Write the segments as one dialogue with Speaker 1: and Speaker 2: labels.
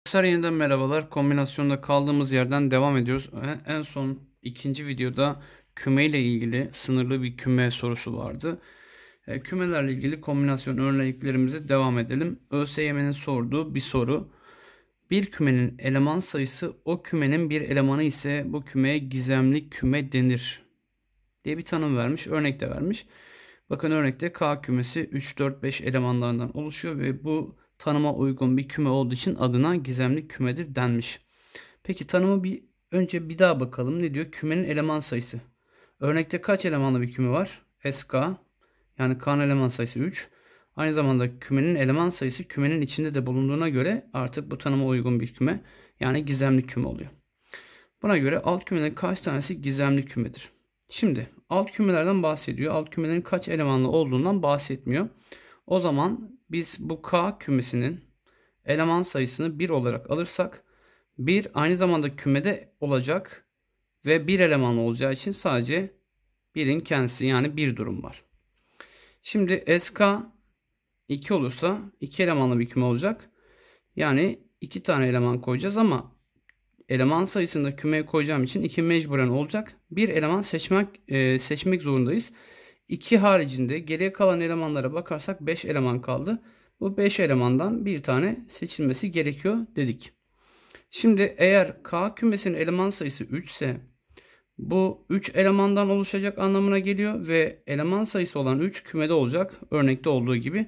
Speaker 1: Arkadaşlar yeniden merhabalar. Kombinasyonda kaldığımız yerden devam ediyoruz. Ee, en son ikinci videoda küme ile ilgili sınırlı bir küme sorusu vardı. Ee, kümelerle ilgili kombinasyon örneklerimize devam edelim. ÖSYM'nin sorduğu bir soru. Bir kümenin eleman sayısı o kümenin bir elemanı ise bu kümeye gizemli küme denir diye bir tanım vermiş. Örnek de vermiş. Bakın örnekte K kümesi 3, 4, 5 elemanlarından oluşuyor ve bu tanıma uygun bir küme olduğu için adına gizemli kümedir denmiş. Peki tanımı bir önce bir daha bakalım. Ne diyor? Kümenin eleman sayısı. Örnekte kaç elemanlı bir küme var? SK yani K'nın eleman sayısı 3. Aynı zamanda kümenin eleman sayısı kümenin içinde de bulunduğuna göre artık bu tanıma uygun bir küme yani gizemli küme oluyor. Buna göre alt kümenin kaç tanesi gizemli kümedir? Şimdi alt kümelerden bahsediyor. Alt kümelerin kaç elemanlı olduğundan bahsetmiyor. O zaman biz bu K kümesinin eleman sayısını 1 olarak alırsak 1 aynı zamanda kümede olacak ve 1 eleman olacağı için sadece 1'in kendisi yani 1 durum var. Şimdi SK 2 olursa 2 elemanlı bir küme olacak. Yani 2 tane eleman koyacağız ama eleman sayısında kümeye koyacağım için 2 mecburen olacak. Bir eleman seçmek e, seçmek zorundayız. 2 haricinde geriye kalan elemanlara bakarsak 5 eleman kaldı. Bu 5 elemandan bir tane seçilmesi gerekiyor dedik. Şimdi eğer K kümesinin eleman sayısı 3 ise bu 3 elemandan oluşacak anlamına geliyor ve eleman sayısı olan 3 kümede olacak. Örnekte olduğu gibi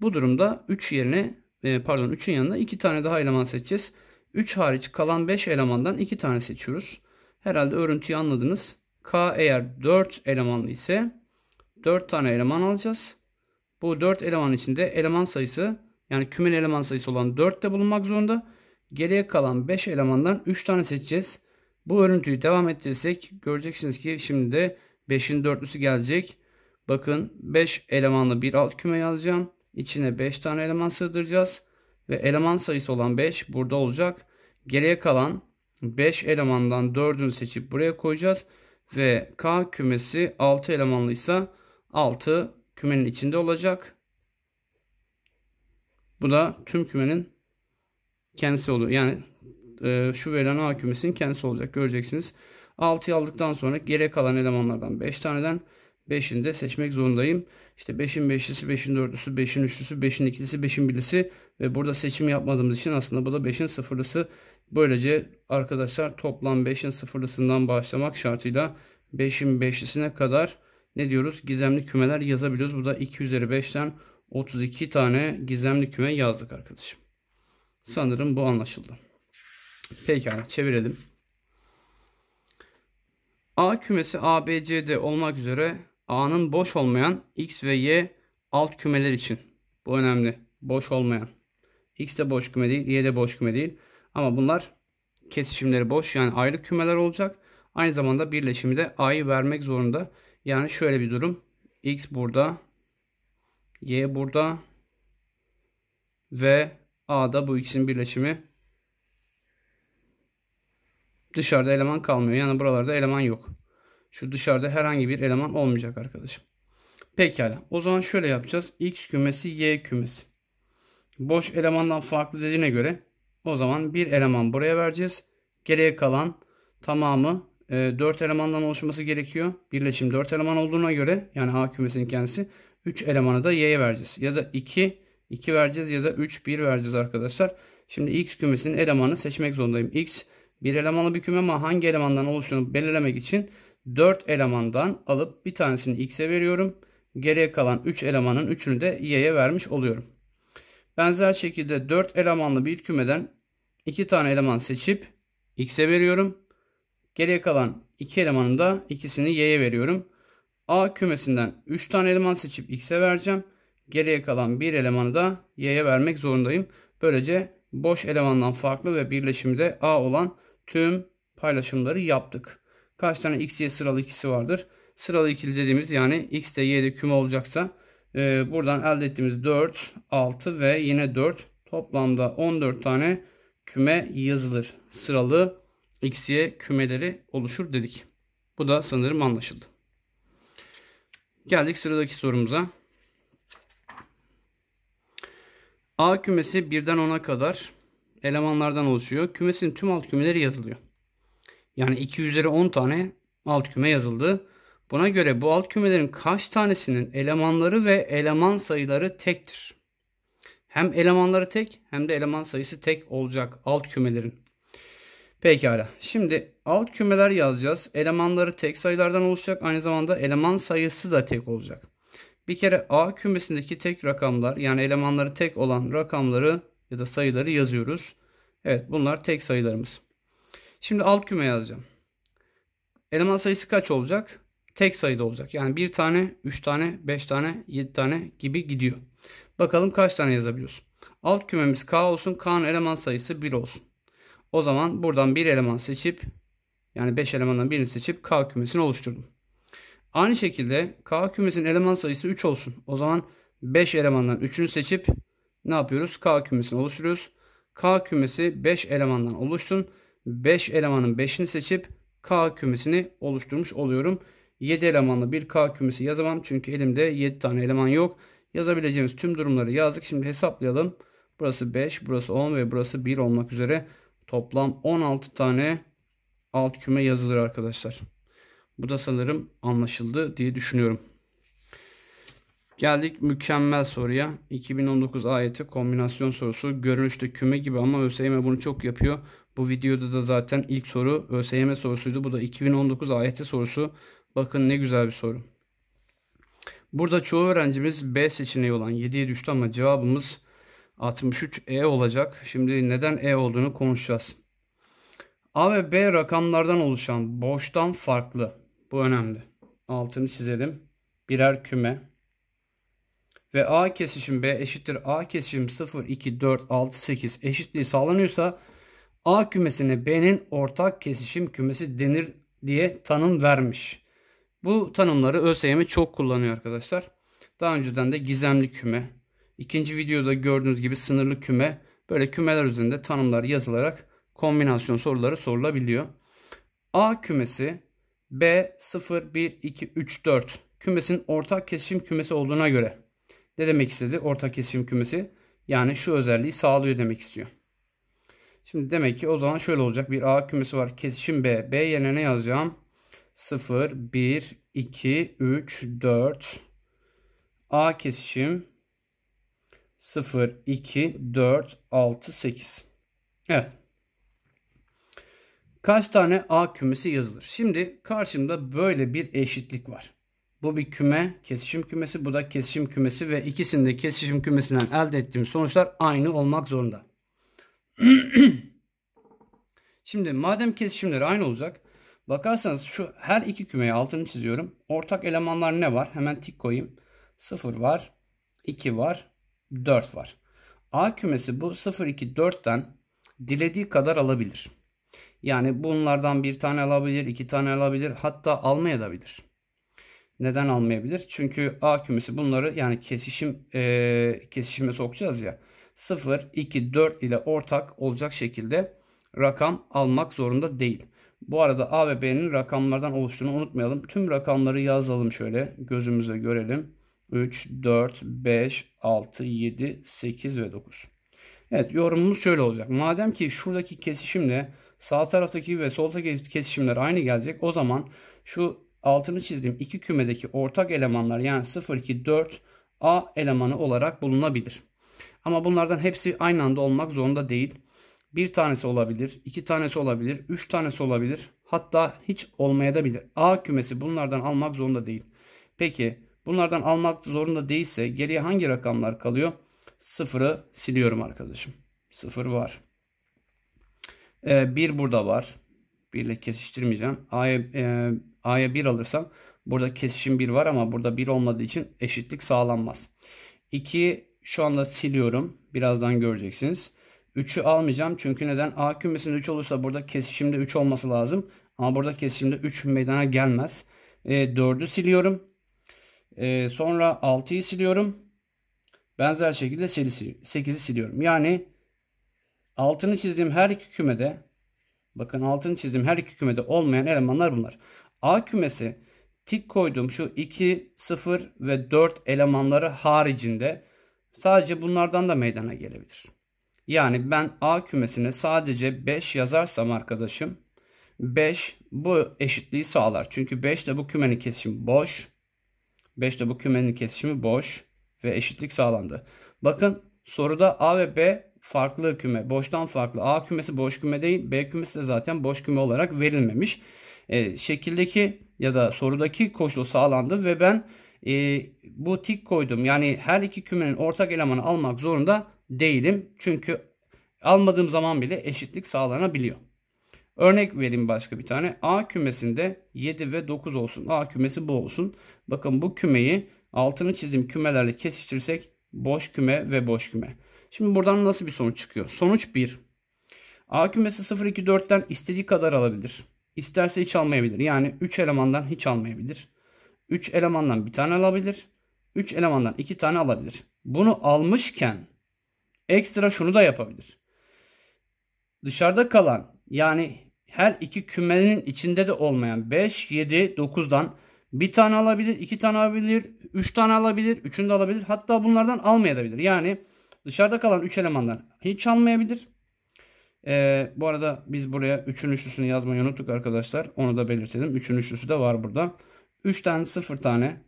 Speaker 1: bu durumda 3 yerine e, pardon 3'ün yanına 2 tane daha eleman seçeceğiz. 3 hariç kalan 5 elemandan 2 tane seçiyoruz. Herhalde örüntüyü anladınız. K eğer 4 elemanlı ise 4 tane eleman alacağız. Bu 4 eleman içinde eleman sayısı yani kümen eleman sayısı olan 4 de bulunmak zorunda. Geriye kalan 5 elemandan 3 tane seçeceğiz. Bu örüntüyü devam ettirirsek göreceksiniz ki şimdi de 5'in dörtlüsü gelecek. Bakın 5 elemanlı bir alt küme yazacağım. İçine 5 tane eleman sığdıracağız. Ve eleman sayısı olan 5 burada olacak. Geriye kalan 5 elemandan 4'ünü seçip buraya koyacağız. Ve K kümesi 6 elemanlıysa 6 kümenin içinde olacak. Bu da tüm kümenin kendisi oluyor. Yani e, şu verilen A kümesinin kendisi olacak. Göreceksiniz. 6'yı aldıktan sonra gerek kalan elemanlardan 5 taneden 5'ini de seçmek zorundayım. İşte 5'in 5'lisi, 5'in 4'lüsü, 5'in 3'lüsü, 5'in 2'lisi, 5'in 1'lisi ve burada seçim yapmadığımız için aslında bu da 5'in 0'lısı. Böylece arkadaşlar toplam 5'in 0'lısından başlamak şartıyla 5'in 5'lisine kadar ne diyoruz? Gizemli kümeler yazabiliyoruz. Bu da 2 üzeri 5'ten 32 tane gizemli küme yazdık arkadaşım. Sanırım bu anlaşıldı. Pekala çevirelim. A kümesi ABCD olmak üzere A'nın boş olmayan X ve Y alt kümeler için. Bu önemli. Boş olmayan. X de boş küme değil. Y de boş küme değil. Ama bunlar kesişimleri boş. Yani ayrı kümeler olacak. Aynı zamanda birleşimi de A'yı vermek zorunda. Yani şöyle bir durum. X burada. Y burada. Ve A da bu ikisinin birleşimi. Dışarıda eleman kalmıyor. Yani buralarda eleman yok. Şu dışarıda herhangi bir eleman olmayacak arkadaşım. Pekala. O zaman şöyle yapacağız. X kümesi Y kümesi. Boş elemandan farklı dediğine göre o zaman bir eleman buraya vereceğiz. Geriye kalan tamamı e, ee, 4 elemandan oluşması gerekiyor. Birleşim 4 eleman olduğuna göre yani A kümesinin kendisi 3 elemanı da Y'ye vereceğiz. Ya da 2 2 vereceğiz ya da 3 1 vereceğiz arkadaşlar. Şimdi X kümesinin elemanı seçmek zorundayım. X bir elemanlı bir küme ama hangi elemandan oluştuğunu belirlemek için 4 elemandan alıp bir tanesini X'e veriyorum. Geriye kalan 3 elemanın 3'ünü de Y'ye vermiş oluyorum. Benzer şekilde 4 elemanlı bir kümeden 2 tane eleman seçip X'e veriyorum. Geriye kalan iki elemanın da ikisini y'ye veriyorum. A kümesinden 3 tane eleman seçip x'e vereceğim. Geriye kalan bir elemanı da y'ye vermek zorundayım. Böylece boş elemandan farklı ve birleşimde A olan tüm paylaşımları yaptık. Kaç tane x, y sıralı ikisi vardır? Sıralı ikili dediğimiz yani x de y de küme olacaksa e, buradan elde ettiğimiz 4, 6 ve yine 4 toplamda 14 tane küme yazılır. Sıralı X'ye kümeleri oluşur dedik. Bu da sanırım anlaşıldı. Geldik sıradaki sorumuza. A kümesi 1'den 10'a kadar elemanlardan oluşuyor. Kümesin tüm alt kümeleri yazılıyor. Yani 2 üzeri 10 tane alt küme yazıldı. Buna göre bu alt kümelerin kaç tanesinin elemanları ve eleman sayıları tektir? Hem elemanları tek hem de eleman sayısı tek olacak alt kümelerin. Pekala. Şimdi alt kümeler yazacağız. Elemanları tek sayılardan oluşacak. Aynı zamanda eleman sayısı da tek olacak. Bir kere A kümesindeki tek rakamlar yani elemanları tek olan rakamları ya da sayıları yazıyoruz. Evet bunlar tek sayılarımız. Şimdi alt küme yazacağım. Eleman sayısı kaç olacak? Tek sayıda olacak. Yani bir tane, üç tane, beş tane, yedi tane gibi gidiyor. Bakalım kaç tane yazabiliyoruz. Alt kümemiz K olsun. K'nın eleman sayısı 1 olsun. O zaman buradan bir eleman seçip yani 5 elemandan birini seçip K kümesini oluşturdum. Aynı şekilde K kümesinin eleman sayısı 3 olsun. O zaman 5 elemandan 3'ünü seçip ne yapıyoruz? K kümesini oluşturuyoruz. K kümesi 5 elemandan oluşsun. 5 elemanın 5'ini seçip K kümesini oluşturmuş oluyorum. 7 elemanlı bir K kümesi yazamam. Çünkü elimde 7 tane eleman yok. Yazabileceğimiz tüm durumları yazdık. Şimdi hesaplayalım. Burası 5, burası 10 ve burası 1 olmak üzere Toplam 16 tane alt küme yazılır arkadaşlar. Bu da sanırım anlaşıldı diye düşünüyorum. Geldik mükemmel soruya. 2019 ayeti kombinasyon sorusu. Görünüşte küme gibi ama ÖSYM bunu çok yapıyor. Bu videoda da zaten ilk soru ÖSYM sorusuydu. Bu da 2019 ayeti sorusu. Bakın ne güzel bir soru. Burada çoğu öğrencimiz B seçeneği olan 7'ye düştü ama cevabımız 63 E olacak. Şimdi neden E olduğunu konuşacağız. A ve B rakamlardan oluşan boştan farklı. Bu önemli. Altını çizelim. Birer küme. Ve A kesişim B eşittir A kesişim 0, 2, 4, 6, 8 eşitliği sağlanıyorsa A kümesine B'nin ortak kesişim kümesi denir diye tanım vermiş. Bu tanımları ÖSYM çok kullanıyor arkadaşlar. Daha önceden de gizemli küme, İkinci videoda gördüğünüz gibi sınırlı küme böyle kümeler üzerinde tanımlar yazılarak kombinasyon soruları sorulabiliyor. A kümesi B 0 1 2 3 4 kümesinin ortak kesişim kümesi olduğuna göre ne demek istedi? Ortak kesişim kümesi yani şu özelliği sağlıyor demek istiyor. Şimdi demek ki o zaman şöyle olacak. Bir A kümesi var. Kesişim B. B yerine ne yazacağım? 0, 1, 2, 3, 4. A kesişim 0, 2, 4, 6, 8. Evet. Kaç tane A kümesi yazılır? Şimdi karşımda böyle bir eşitlik var. Bu bir küme, kesişim kümesi, bu da kesişim kümesi ve ikisinde kesişim kümesinden elde ettiğim sonuçlar aynı olmak zorunda. Şimdi madem kesişimler aynı olacak, bakarsanız şu her iki kümeye altını çiziyorum. Ortak elemanlar ne var? Hemen tik koyayım. 0 var, 2 var, 4 var. A kümesi bu 0, 2, 4'ten dilediği kadar alabilir. Yani bunlardan bir tane alabilir, iki tane alabilir, hatta almaya da bilir. Neden almayabilir? Çünkü A kümesi bunları yani kesişim e, kesişime sokacağız ya. 0, 2, 4 ile ortak olacak şekilde rakam almak zorunda değil. Bu arada A ve B'nin rakamlardan oluştuğunu unutmayalım. Tüm rakamları yazalım şöyle gözümüze görelim. 3, 4, 5, 6, 7, 8 ve 9. Evet yorumumuz şöyle olacak. Madem ki şuradaki kesişimle sağ taraftaki ve soldaki kesişimler aynı gelecek. O zaman şu altını çizdiğim iki kümedeki ortak elemanlar yani 0, 2, 4 A elemanı olarak bulunabilir. Ama bunlardan hepsi aynı anda olmak zorunda değil. Bir tanesi olabilir, iki tanesi olabilir, üç tanesi olabilir. Hatta hiç olmaya da bilir. A kümesi bunlardan almak zorunda değil. Peki Bunlardan almak zorunda değilse geriye hangi rakamlar kalıyor? Sıfırı siliyorum arkadaşım. Sıfır var. Ee, bir burada var. 1 ile kesiştirmeyeceğim. A'ya e, A'ya 1 alırsam burada kesişim bir var ama burada bir olmadığı için eşitlik sağlanmaz. 2 şu anda siliyorum. Birazdan göreceksiniz. 3'ü almayacağım. Çünkü neden? A kümesinde 3 olursa burada kesişimde 3 olması lazım. Ama burada kesişimde 3 meydana gelmez. E, siliyorum. E, sonra 6'yı siliyorum. Benzer şekilde 8'i siliyorum. Yani altını çizdiğim her iki kümede bakın altını çizdiğim her iki kümede olmayan elemanlar bunlar. A kümesi tik koyduğum şu 2, 0 ve 4 elemanları haricinde sadece bunlardan da meydana gelebilir. Yani ben A kümesine sadece 5 yazarsam arkadaşım 5 bu eşitliği sağlar. Çünkü 5 de bu kümenin kesişim boş. 5 de bu kümenin kesişimi boş ve eşitlik sağlandı. Bakın soruda A ve B farklı küme. Boştan farklı. A kümesi boş küme değil. B kümesi de zaten boş küme olarak verilmemiş. E, şekildeki ya da sorudaki koşul sağlandı ve ben e, bu tik koydum. Yani her iki kümenin ortak elemanı almak zorunda değilim. Çünkü almadığım zaman bile eşitlik sağlanabiliyor. Örnek vereyim başka bir tane. A kümesinde 7 ve 9 olsun. A kümesi bu olsun. Bakın bu kümeyi altını çizdiğim kümelerle kesiştirsek boş küme ve boş küme. Şimdi buradan nasıl bir sonuç çıkıyor? Sonuç 1. A kümesi 0, 2, 4'ten istediği kadar alabilir. İsterse hiç almayabilir. Yani 3 elemandan hiç almayabilir. 3 elemandan bir tane alabilir. 3 elemandan 2 tane alabilir. Bunu almışken ekstra şunu da yapabilir. Dışarıda kalan yani her iki kümenin içinde de olmayan 5, 7, 9'dan bir tane alabilir, iki tane alabilir, üç tane alabilir, üçünü de alabilir. Hatta bunlardan almayabilir. Yani dışarıda kalan üç elemandan hiç almayabilir. Ee, bu arada biz buraya 3'ün üçlüsünü yazmayı unuttuk arkadaşlar. Onu da belirtelim. 3'ün üçlüsü de var burada. 3'ten sıfır tane,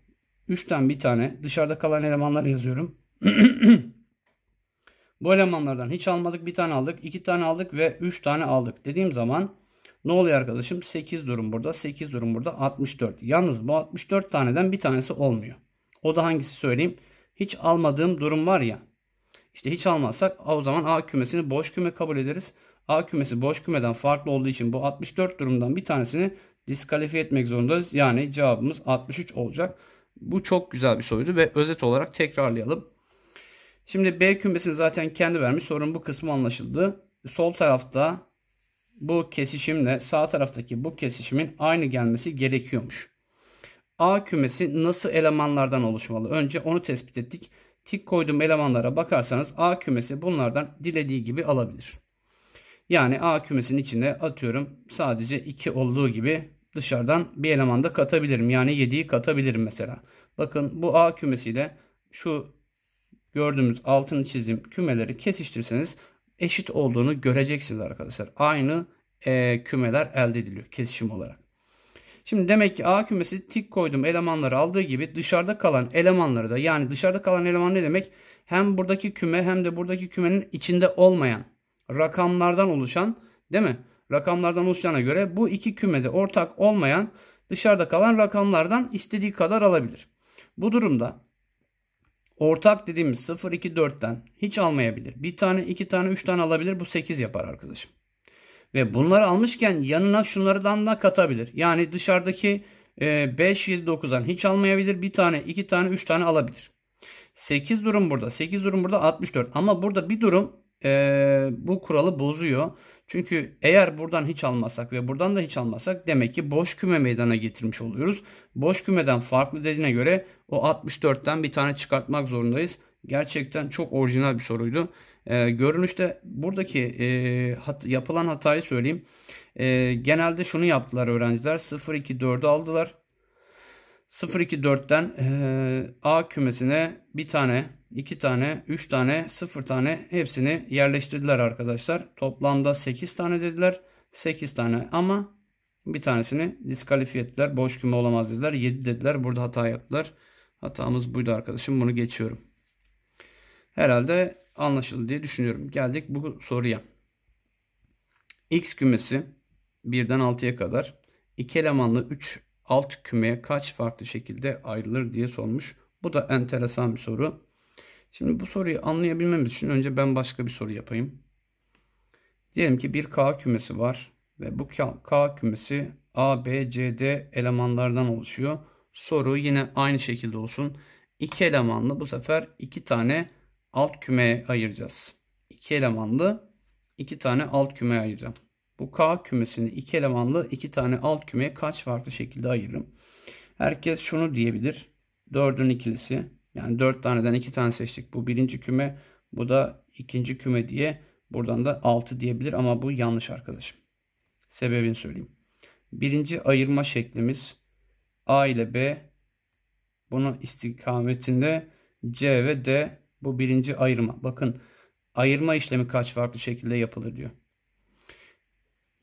Speaker 1: 3'ten bir tane dışarıda kalan elemanları yazıyorum. bu elemanlardan hiç almadık. bir tane aldık, iki tane aldık ve üç tane aldık dediğim zaman ne oluyor arkadaşım? 8 durum burada. 8 durum burada. 64. Yalnız bu 64 taneden bir tanesi olmuyor. O da hangisi söyleyeyim? Hiç almadığım durum var ya. İşte hiç almazsak o zaman A kümesini boş küme kabul ederiz. A kümesi boş kümeden farklı olduğu için bu 64 durumdan bir tanesini diskalifiye etmek zorundayız. Yani cevabımız 63 olacak. Bu çok güzel bir soruydu ve özet olarak tekrarlayalım. Şimdi B kümesini zaten kendi vermiş. Sorun bu kısmı anlaşıldı. Sol tarafta bu kesişimle sağ taraftaki bu kesişimin aynı gelmesi gerekiyormuş. A kümesi nasıl elemanlardan oluşmalı? Önce onu tespit ettik. Tik koyduğum elemanlara bakarsanız A kümesi bunlardan dilediği gibi alabilir. Yani A kümesinin içine atıyorum sadece 2 olduğu gibi dışarıdan bir eleman da katabilirim. Yani 7'yi katabilirim mesela. Bakın bu A kümesiyle şu gördüğümüz altını çizdiğim kümeleri kesiştirseniz eşit olduğunu göreceksiniz arkadaşlar. Aynı e, kümeler elde ediliyor kesişim olarak. Şimdi demek ki A kümesi tik koydum elemanları aldığı gibi dışarıda kalan elemanları da yani dışarıda kalan eleman ne demek? Hem buradaki küme hem de buradaki kümenin içinde olmayan rakamlardan oluşan değil mi? Rakamlardan oluşacağına göre bu iki kümede ortak olmayan dışarıda kalan rakamlardan istediği kadar alabilir. Bu durumda Ortak dediğimiz 0, 2, 4'ten hiç almayabilir. Bir tane, iki tane, üç tane alabilir. Bu 8 yapar arkadaşım. Ve bunları almışken yanına şunlardan da katabilir. Yani dışarıdaki 5, 7, 9'dan hiç almayabilir. Bir tane, iki tane, üç tane alabilir. 8 durum burada. 8 durum burada 64. Ama burada bir durum e, bu kuralı bozuyor. Çünkü eğer buradan hiç almasak ve buradan da hiç almasak demek ki boş küme meydana getirmiş oluyoruz. Boş kümeden farklı dediğine göre o 64'ten bir tane çıkartmak zorundayız. Gerçekten çok orijinal bir soruydu. Ee, görünüşte buradaki e, hat, yapılan hatayı söyleyeyim. E, genelde şunu yaptılar öğrenciler. 0-2-4'ü aldılar. 0-2-4'ten e, A kümesine bir tane 2 tane, 3 tane, 0 tane hepsini yerleştirdiler arkadaşlar. Toplamda 8 tane dediler. 8 tane ama bir tanesini diskalifiye ettiler. Boş küme olamaz dediler. 7 dediler. Burada hata yaptılar. Hatamız buydu arkadaşım. Bunu geçiyorum. Herhalde anlaşıldı diye düşünüyorum. Geldik bu soruya. X kümesi 1'den 6'ya kadar 2 elemanlı 3 alt kümeye kaç farklı şekilde ayrılır diye sormuş. Bu da enteresan bir soru. Şimdi bu soruyu anlayabilmemiz için önce ben başka bir soru yapayım. Diyelim ki bir K kümesi var ve bu K, kümesi A, B, C, D elemanlardan oluşuyor. Soru yine aynı şekilde olsun. İki elemanlı bu sefer iki tane alt kümeye ayıracağız. İki elemanlı iki tane alt kümeye ayıracağım. Bu K kümesini iki elemanlı iki tane alt kümeye kaç farklı şekilde ayırırım? Herkes şunu diyebilir. 4'ün ikilisi yani 4 taneden 2 tane seçtik. Bu birinci küme bu da ikinci küme diye buradan da 6 diyebilir ama bu yanlış arkadaşım. Sebebini söyleyeyim. Birinci ayırma şeklimiz A ile B bunun istikametinde C ve D bu birinci ayırma. Bakın ayırma işlemi kaç farklı şekilde yapılır diyor.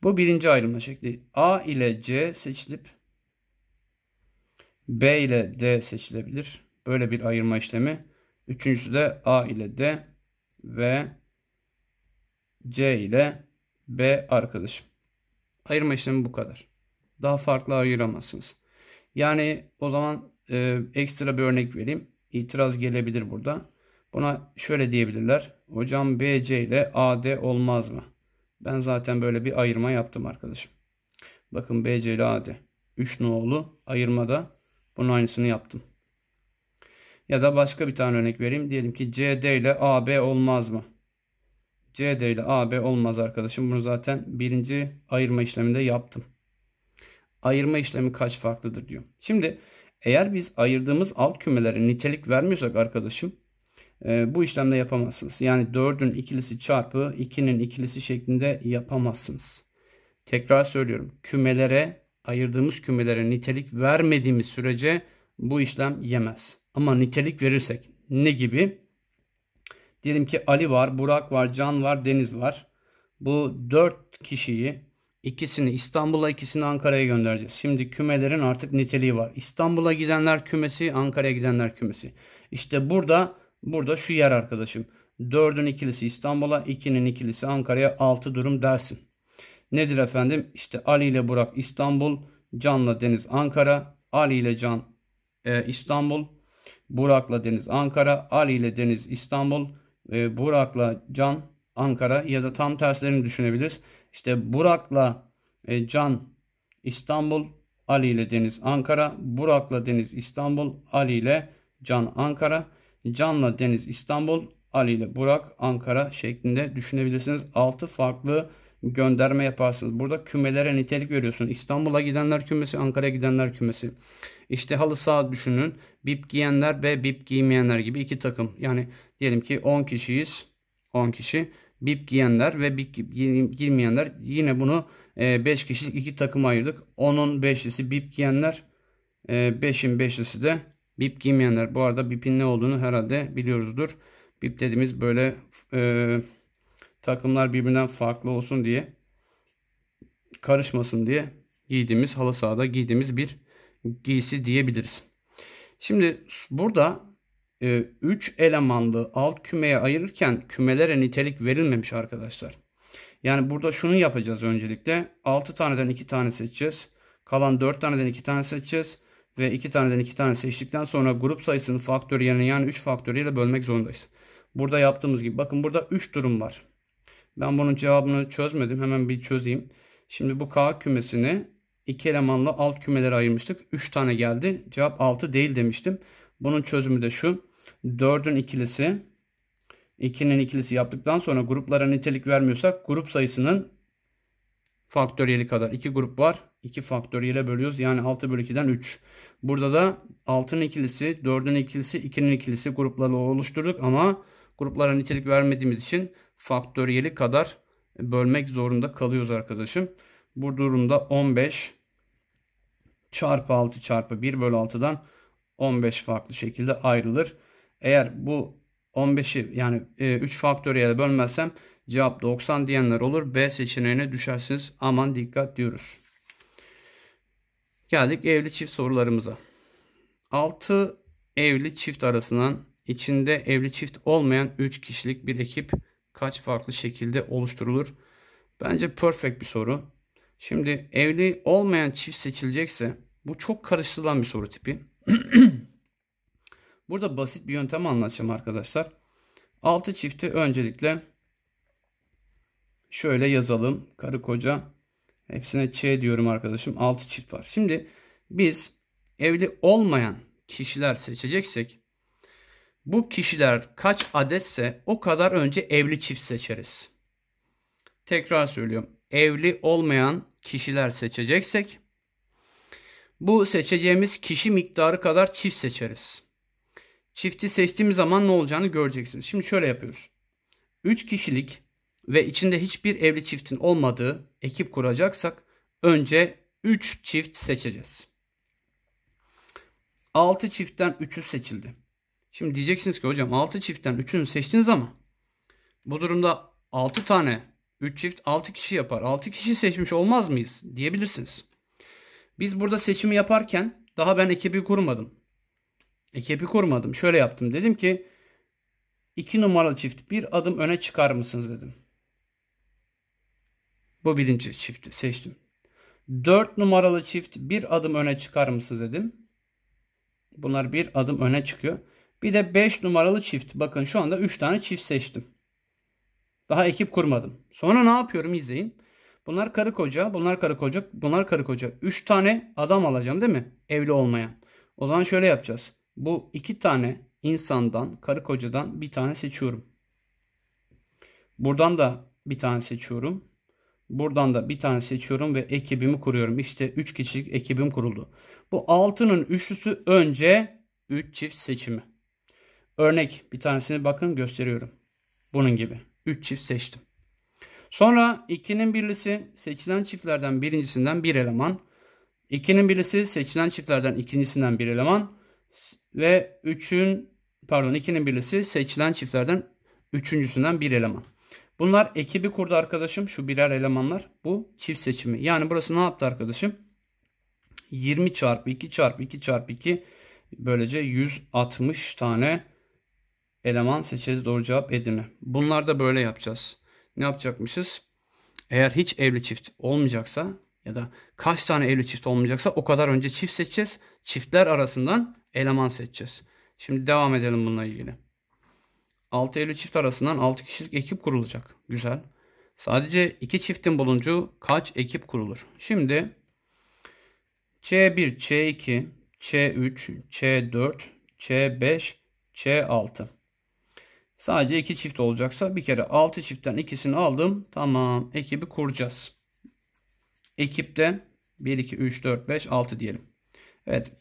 Speaker 1: Bu birinci ayrılma şekli. A ile C seçilip B ile D seçilebilir. Böyle bir ayırma işlemi. Üçüncüsü de A ile D ve C ile B arkadaşım. Ayırma işlemi bu kadar. Daha farklı ayıramazsınız. Yani o zaman e, ekstra bir örnek vereyim. İtiraz gelebilir burada. Buna şöyle diyebilirler. Hocam BC ile AD olmaz mı? Ben zaten böyle bir ayırma yaptım arkadaşım. Bakın BC ile AD. 3 nolu ayırmada bunun aynısını yaptım. Ya da başka bir tane örnek vereyim. Diyelim ki CD ile AB olmaz mı? CD ile AB olmaz arkadaşım. Bunu zaten birinci ayırma işleminde yaptım. Ayırma işlemi kaç farklıdır diyor. Şimdi eğer biz ayırdığımız alt kümelere nitelik vermiyorsak arkadaşım e, bu işlemde yapamazsınız. Yani 4'ün ikilisi çarpı 2'nin ikilisi şeklinde yapamazsınız. Tekrar söylüyorum. Kümelere ayırdığımız kümelere nitelik vermediğimiz sürece bu işlem yemez. Ama nitelik verirsek ne gibi? Diyelim ki Ali var, Burak var, Can var, Deniz var. Bu dört kişiyi ikisini İstanbul'a ikisini Ankara'ya göndereceğiz. Şimdi kümelerin artık niteliği var. İstanbul'a gidenler kümesi, Ankara'ya gidenler kümesi. İşte burada burada şu yer arkadaşım. Dördün ikilisi İstanbul'a, ikinin ikilisi Ankara'ya Altı durum dersin. Nedir efendim? İşte Ali ile Burak İstanbul, Can'la Deniz Ankara, Ali ile Can e, İstanbul, Burak'la Deniz Ankara, Ali ile Deniz İstanbul, e, Burak'la Can Ankara ya da tam terslerini düşünebiliriz. İşte Burak'la e, Can İstanbul, Ali ile Deniz Ankara, Burak'la Deniz İstanbul, Ali ile Can Ankara, Can'la Deniz İstanbul, Ali ile Burak Ankara şeklinde düşünebilirsiniz. 6 farklı gönderme yaparsınız. Burada kümelere nitelik veriyorsun. İstanbul'a gidenler kümesi, Ankara'ya gidenler kümesi. İşte halı saha düşünün. Bip giyenler ve bip giymeyenler gibi iki takım. Yani diyelim ki 10 kişiyiz. 10 kişi. Bip giyenler ve bip giymeyenler. Yine bunu 5 e, kişilik iki takım ayırdık. 10'un 5'lisi bip giyenler. 5'in e, 5'lisi de bip giymeyenler. Bu arada bipin ne olduğunu herhalde biliyoruzdur. Bip dediğimiz böyle... E takımlar birbirinden farklı olsun diye karışmasın diye giydiğimiz halı sahada giydiğimiz bir giysi diyebiliriz. Şimdi burada 3 e, elemanlı alt kümeye ayırırken kümelere nitelik verilmemiş arkadaşlar. Yani burada şunu yapacağız öncelikle. 6 taneden 2 tane seçeceğiz. Kalan 4 taneden 2 tane seçeceğiz. Ve 2 taneden 2 tane seçtikten sonra grup sayısını faktöriyelini yani 3 faktöriyle bölmek zorundayız. Burada yaptığımız gibi bakın burada 3 durum var. Ben bunun cevabını çözmedim. Hemen bir çözeyim. Şimdi bu K kümesini iki elemanlı alt kümelere ayırmıştık. 3 tane geldi. Cevap 6 değil demiştim. Bunun çözümü de şu. 4'ün ikilisi 2'nin ikilisi yaptıktan sonra gruplara nitelik vermiyorsak grup sayısının faktöriyeli kadar. 2 grup var. 2 faktöriyele bölüyoruz. Yani 6 bölü 2'den 3. Burada da 6'nın ikilisi, 4'ün ikilisi, 2'nin ikilisi grupları oluşturduk ama Gruplara nitelik vermediğimiz için faktöriyeli kadar bölmek zorunda kalıyoruz arkadaşım. Bu durumda 15 çarpı 6 çarpı 1 bölü 6'dan 15 farklı şekilde ayrılır. Eğer bu 15'i yani 3 e, faktöriyel bölmezsem cevap 90 diyenler olur. B seçeneğine düşersiniz. Aman dikkat diyoruz. Geldik evli çift sorularımıza. 6 evli çift arasından İçinde evli çift olmayan 3 kişilik bir ekip kaç farklı şekilde oluşturulur? Bence perfect bir soru. Şimdi evli olmayan çift seçilecekse bu çok karıştırılan bir soru tipi. Burada basit bir yöntem anlatacağım arkadaşlar. 6 çifti öncelikle şöyle yazalım. Karı koca hepsine Ç diyorum arkadaşım. 6 çift var. Şimdi biz evli olmayan kişiler seçeceksek bu kişiler kaç adetse o kadar önce evli çift seçeriz. Tekrar söylüyorum. Evli olmayan kişiler seçeceksek bu seçeceğimiz kişi miktarı kadar çift seçeriz. Çifti seçtiğimiz zaman ne olacağını göreceksiniz. Şimdi şöyle yapıyoruz. 3 kişilik ve içinde hiçbir evli çiftin olmadığı ekip kuracaksak önce 3 çift seçeceğiz. 6 çiftten 3'ü seçildi. Şimdi diyeceksiniz ki hocam 6 çiftten 3'ünü seçtiniz ama bu durumda 6 tane 3 çift 6 kişi yapar. 6 kişi seçmiş olmaz mıyız diyebilirsiniz. Biz burada seçimi yaparken daha ben ekibi kurmadım. Ekibi kurmadım. Şöyle yaptım. Dedim ki 2 numaralı çift bir adım öne çıkar mısınız dedim. Bu birinci çifti seçtim. 4 numaralı çift bir adım öne çıkar mısınız dedim. Bunlar bir adım öne çıkıyor. Bir de 5 numaralı çift. Bakın şu anda 3 tane çift seçtim. Daha ekip kurmadım. Sonra ne yapıyorum izleyin. Bunlar karı koca, bunlar karı koca, bunlar karı koca. 3 tane adam alacağım değil mi? Evli olmayan. O zaman şöyle yapacağız. Bu 2 tane insandan, karı kocadan bir tane seçiyorum. Buradan da bir tane seçiyorum. Buradan da bir tane seçiyorum ve ekibimi kuruyorum. İşte 3 kişilik ekibim kuruldu. Bu 6'nın üçlüsü önce 3 çift seçimi. Örnek bir tanesini bakın gösteriyorum. Bunun gibi. 3 çift seçtim. Sonra 2'nin birlisi seçilen çiftlerden birincisinden bir eleman. 2'nin birlisi seçilen çiftlerden ikincisinden bir eleman. Ve 3'ün pardon 2'nin birlisi seçilen çiftlerden üçüncüsünden bir eleman. Bunlar ekibi kurdu arkadaşım. Şu birer elemanlar. Bu çift seçimi. Yani burası ne yaptı arkadaşım? 20 çarpı 2 çarpı 2 çarpı 2 böylece 160 tane eleman seçeriz. Doğru cevap Edirne. Bunlar da böyle yapacağız. Ne yapacakmışız? Eğer hiç evli çift olmayacaksa ya da kaç tane evli çift olmayacaksa o kadar önce çift seçeceğiz. Çiftler arasından eleman seçeceğiz. Şimdi devam edelim bununla ilgili. 6 evli çift arasından 6 kişilik ekip kurulacak. Güzel. Sadece 2 çiftin buluncu kaç ekip kurulur? Şimdi C1, C2, C3, C4, C5, C6. Sadece iki çift olacaksa bir kere 6 çiftten ikisini aldım. Tamam. Ekibi kuracağız. Ekipte 1, 2, 3, 4, 5, 6 diyelim. Evet.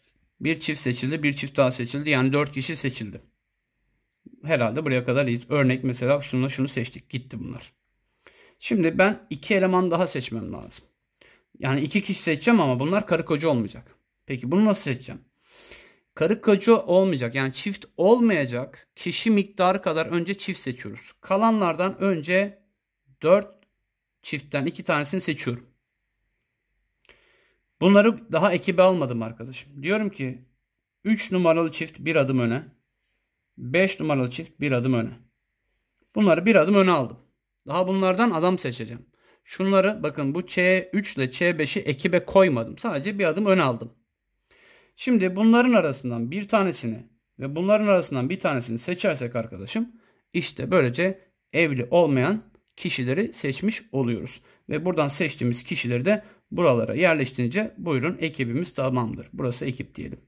Speaker 1: Bir çift seçildi. Bir çift daha seçildi. Yani 4 kişi seçildi. Herhalde buraya kadar iyiyiz. Örnek mesela şununla şunu seçtik. Gitti bunlar. Şimdi ben iki eleman daha seçmem lazım. Yani iki kişi seçeceğim ama bunlar karı koca olmayacak. Peki bunu nasıl seçeceğim? Karı koca olmayacak yani çift olmayacak kişi miktarı kadar önce çift seçiyoruz. Kalanlardan önce 4 çiftten 2 tanesini seçiyorum. Bunları daha ekibe almadım arkadaşım. Diyorum ki 3 numaralı çift bir adım öne. 5 numaralı çift bir adım öne. Bunları bir adım öne aldım. Daha bunlardan adam seçeceğim. Şunları bakın bu C3 ile C5'i ekibe koymadım. Sadece bir adım öne aldım. Şimdi bunların arasından bir tanesini ve bunların arasından bir tanesini seçersek arkadaşım işte böylece evli olmayan kişileri seçmiş oluyoruz. Ve buradan seçtiğimiz kişileri de buralara yerleştirince buyurun ekibimiz tamamdır. Burası ekip diyelim.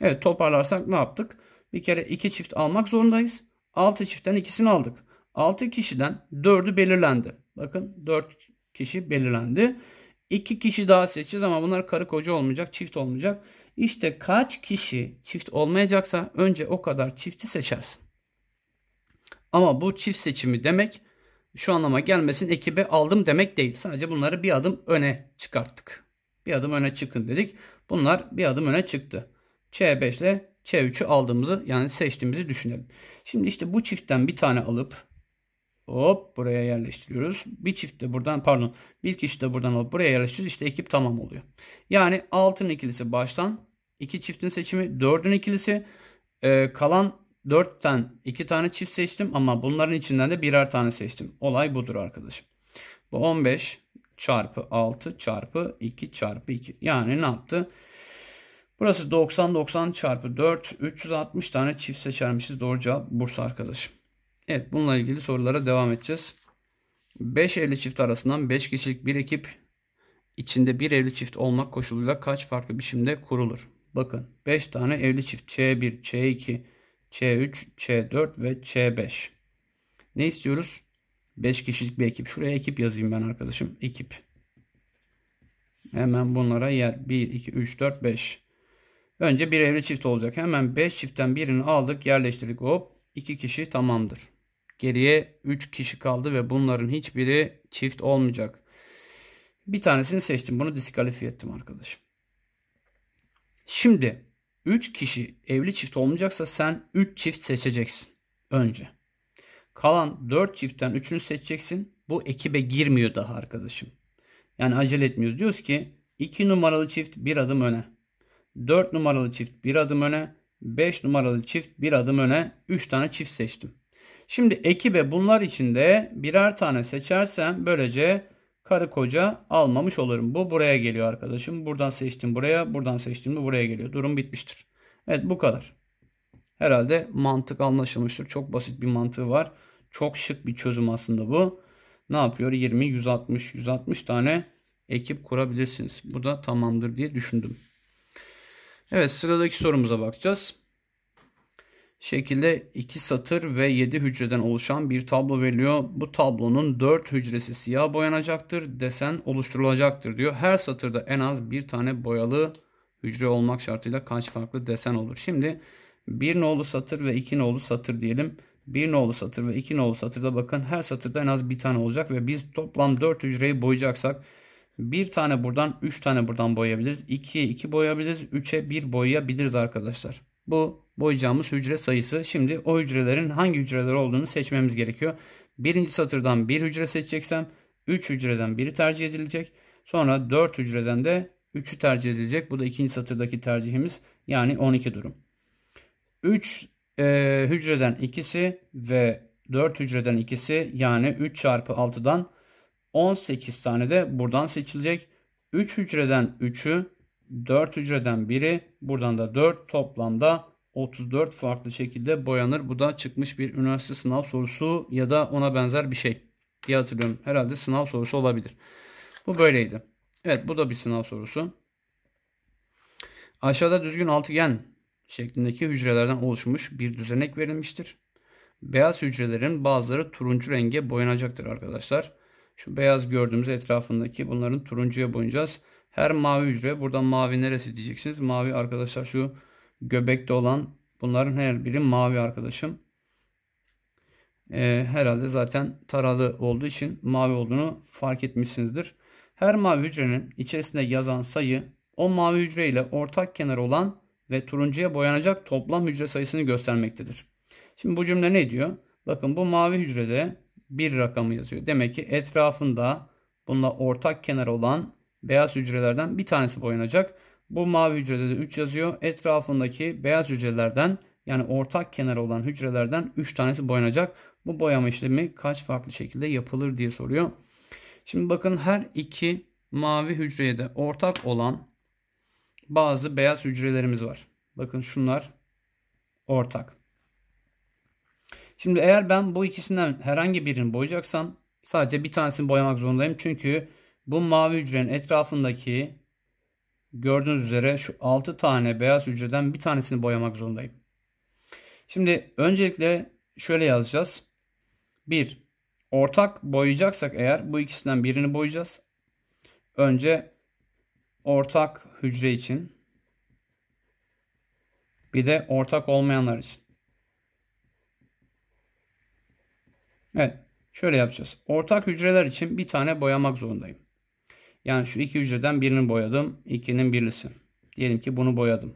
Speaker 1: Evet toparlarsak ne yaptık? Bir kere 2 çift almak zorundayız. 6 çiftten ikisini aldık. 6 kişiden 4'ü belirlendi. Bakın 4 kişi belirlendi. İki kişi daha seçeceğiz ama bunlar karı koca olmayacak, çift olmayacak. İşte kaç kişi çift olmayacaksa önce o kadar çifti seçersin. Ama bu çift seçimi demek şu anlama gelmesin ekibe aldım demek değil. Sadece bunları bir adım öne çıkarttık. Bir adım öne çıkın dedik. Bunlar bir adım öne çıktı. C5 ile C3'ü aldığımızı yani seçtiğimizi düşünelim. Şimdi işte bu çiftten bir tane alıp Hop buraya yerleştiriyoruz. Bir çift de buradan pardon bir kişi de buradan alıp buraya yerleştiriyoruz. İşte ekip tamam oluyor. Yani 6'nın ikilisi baştan iki çiftin seçimi 4'ün ikilisi e, kalan dörtten iki tane çift seçtim ama bunların içinden de birer tane seçtim. Olay budur arkadaşım. Bu 15 çarpı 6 çarpı 2 çarpı 2. Yani ne yaptı? Burası 90 90 çarpı 4 360 tane çift seçermişiz. Doğru cevap Bursa arkadaşım. Evet bununla ilgili sorulara devam edeceğiz. 5 evli çift arasından 5 kişilik bir ekip içinde bir evli çift olmak koşuluyla kaç farklı biçimde kurulur? Bakın 5 tane evli çift C1, C2, C3, C4 ve C5. Ne istiyoruz? 5 kişilik bir ekip. Şuraya ekip yazayım ben arkadaşım. Ekip. Hemen bunlara yer 1, 2, 3, 4, 5. Önce bir evli çift olacak. Hemen 5 çiftten birini aldık yerleştirdik. Hop 2 kişi tamamdır. Geriye 3 kişi kaldı ve bunların hiçbiri çift olmayacak. Bir tanesini seçtim. Bunu diskalifiye ettim arkadaşım. Şimdi 3 kişi evli çift olmayacaksa sen 3 çift seçeceksin önce. Kalan 4 çiftten 3'ünü seçeceksin. Bu ekibe girmiyor daha arkadaşım. Yani acele etmiyoruz. Diyoruz ki 2 numaralı çift bir adım öne. 4 numaralı çift bir adım öne. 5 numaralı çift bir adım öne. 3 tane çift seçtim. Şimdi ekibe bunlar içinde birer tane seçersem böylece karı koca almamış olurum. Bu buraya geliyor arkadaşım. Buradan seçtim buraya, buradan seçtim de buraya geliyor. Durum bitmiştir. Evet bu kadar. Herhalde mantık anlaşılmıştır. Çok basit bir mantığı var. Çok şık bir çözüm aslında bu. Ne yapıyor? 20, 160, 160 tane ekip kurabilirsiniz. Bu da tamamdır diye düşündüm. Evet sıradaki sorumuza bakacağız şekilde 2 satır ve 7 hücreden oluşan bir tablo veriliyor. Bu tablonun 4 hücresi siyah boyanacaktır. Desen oluşturulacaktır diyor. Her satırda en az bir tane boyalı hücre olmak şartıyla kaç farklı desen olur. Şimdi 1 nolu satır ve 2 nolu satır diyelim. 1 nolu satır ve 2 nolu satırda bakın her satırda en az bir tane olacak ve biz toplam 4 hücreyi boyayacaksak bir tane buradan üç tane buradan boyayabiliriz. 2'ye 2 boyayabiliriz. 3'e 1 boyayabiliriz arkadaşlar. Bu boyayacağımız hücre sayısı. Şimdi o hücrelerin hangi hücreler olduğunu seçmemiz gerekiyor. Birinci satırdan bir hücre seçeceksem 3 hücreden biri tercih edilecek. Sonra 4 hücreden de 3'ü tercih edilecek. Bu da ikinci satırdaki tercihimiz. Yani 12 durum. 3 e, hücreden ikisi ve 4 hücreden ikisi yani 3 çarpı 6'dan 18 tane de buradan seçilecek. 3 hücreden 3'ü 4 hücreden biri buradan da 4 toplamda 34 farklı şekilde boyanır. Bu da çıkmış bir üniversite sınav sorusu ya da ona benzer bir şey diye hatırlıyorum. Herhalde sınav sorusu olabilir. Bu böyleydi. Evet bu da bir sınav sorusu. Aşağıda düzgün altıgen şeklindeki hücrelerden oluşmuş bir düzenek verilmiştir. Beyaz hücrelerin bazıları turuncu renge boyanacaktır arkadaşlar. Şu beyaz gördüğümüz etrafındaki bunların turuncuya boyayacağız. Her mavi hücre buradan mavi neresi diyeceksiniz. Mavi arkadaşlar şu göbekte olan bunların her biri mavi arkadaşım. Ee, herhalde zaten taralı olduğu için mavi olduğunu fark etmişsinizdir. Her mavi hücrenin içerisinde yazan sayı o mavi hücre ile ortak kenar olan ve turuncuya boyanacak toplam hücre sayısını göstermektedir. Şimdi bu cümle ne diyor? Bakın bu mavi hücrede bir rakamı yazıyor. Demek ki etrafında bununla ortak kenar olan beyaz hücrelerden bir tanesi boyanacak. Bu mavi hücrede de 3 yazıyor. Etrafındaki beyaz hücrelerden yani ortak kenarı olan hücrelerden 3 tanesi boyanacak. Bu boyama işlemi kaç farklı şekilde yapılır diye soruyor. Şimdi bakın her iki mavi hücreye de ortak olan bazı beyaz hücrelerimiz var. Bakın şunlar ortak. Şimdi eğer ben bu ikisinden herhangi birini boyayacaksam sadece bir tanesini boyamak zorundayım. Çünkü bu mavi hücrenin etrafındaki gördüğünüz üzere şu 6 tane beyaz hücreden bir tanesini boyamak zorundayım. Şimdi öncelikle şöyle yazacağız. 1. Ortak boyayacaksak eğer bu ikisinden birini boyayacağız. Önce ortak hücre için bir de ortak olmayanlar için. Evet. Şöyle yapacağız. Ortak hücreler için bir tane boyamak zorundayım. Yani şu iki hücreden birini boyadım. 2'nin birisi. Diyelim ki bunu boyadım.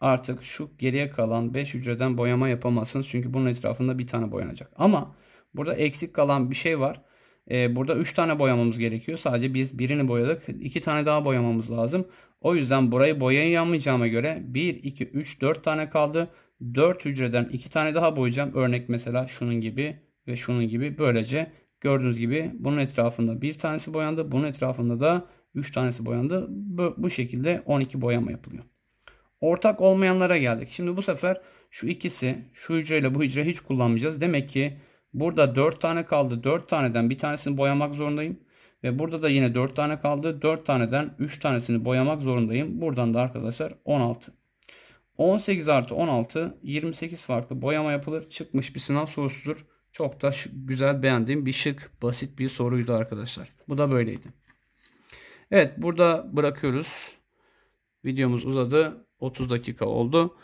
Speaker 1: Artık şu geriye kalan 5 hücreden boyama yapamazsınız. Çünkü bunun etrafında bir tane boyanacak. Ama burada eksik kalan bir şey var. Ee, burada 3 tane boyamamız gerekiyor. Sadece biz birini boyadık. 2 tane daha boyamamız lazım. O yüzden burayı boyayamayacağıma göre 1, 2, 3, 4 tane kaldı. 4 hücreden 2 tane daha boyayacağım. Örnek mesela şunun gibi ve şunun gibi. Böylece Gördüğünüz gibi bunun etrafında bir tanesi boyandı. Bunun etrafında da 3 tanesi boyandı. Bu, bu şekilde 12 boyama yapılıyor. Ortak olmayanlara geldik. Şimdi bu sefer şu ikisi şu hücreyle bu hücre hiç kullanmayacağız. Demek ki burada 4 tane kaldı. 4 taneden bir tanesini boyamak zorundayım. Ve burada da yine 4 tane kaldı. 4 taneden 3 tanesini boyamak zorundayım. Buradan da arkadaşlar 16. 18 artı 16 28 farklı boyama yapılır. Çıkmış bir sınav sorusudur. Çok da güzel beğendiğim bir şık basit bir soruydu arkadaşlar. Bu da böyleydi. Evet burada bırakıyoruz. Videomuz uzadı. 30 dakika oldu.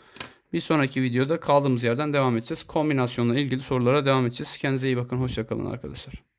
Speaker 1: Bir sonraki videoda kaldığımız yerden devam edeceğiz. Kombinasyonla ilgili sorulara devam edeceğiz. Kendinize iyi bakın. Hoşçakalın arkadaşlar.